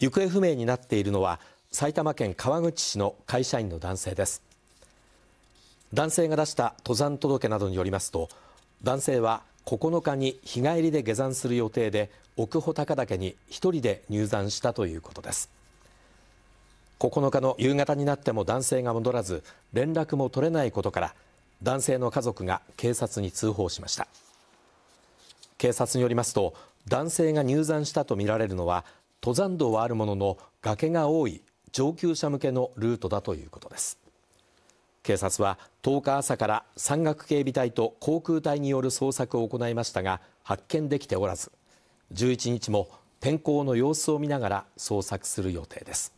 行方不明になっているのは埼玉県川口市の会社員の男性です男性が出した登山届などによりますと男性は9日に日帰りで下山する予定で奥穂高岳に1人で入山したということです9日の夕方になっても男性が戻らず連絡も取れないことから男性の家族が警察に通報しました警察によりますと男性が入山したとみられるのは登山道はあるものの崖が多い上級者向けのルートだということです警察は10日朝から山岳警備隊と航空隊による捜索を行いましたが発見できておらず11日も天候の様子を見ながら捜索する予定です